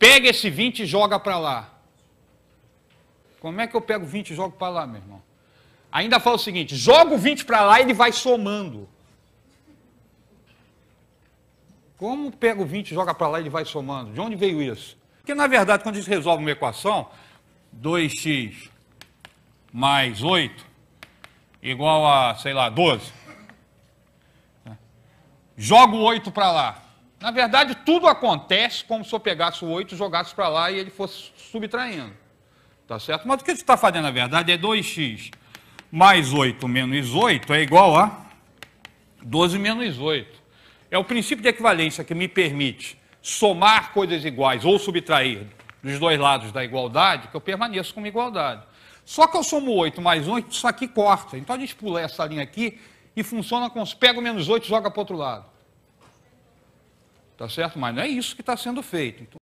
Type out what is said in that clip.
Pega esse 20 e joga para lá. Como é que eu pego 20 e jogo para lá, meu irmão? Ainda fala o seguinte: joga o 20 para lá e ele vai somando. Como pega o 20 e joga para lá e ele vai somando? De onde veio isso? Porque, na verdade, quando a gente resolve uma equação, 2x mais 8 igual a, sei lá, 12. Joga o 8 para lá. Na verdade, tudo acontece como se eu pegasse o 8 e jogasse para lá e ele fosse subtraindo. Tá certo? Mas o que você está fazendo, na verdade, é 2x mais 8 menos 8 é igual a 12 menos 8. É o princípio de equivalência que me permite somar coisas iguais ou subtrair dos dois lados da igualdade, que eu permaneço com uma igualdade. Só que eu somo 8 mais 8, isso aqui corta. Então a gente pula essa linha aqui e funciona com os pego menos 8 e joga para o outro lado tá certo? Mas não é isso que está sendo feito. Então,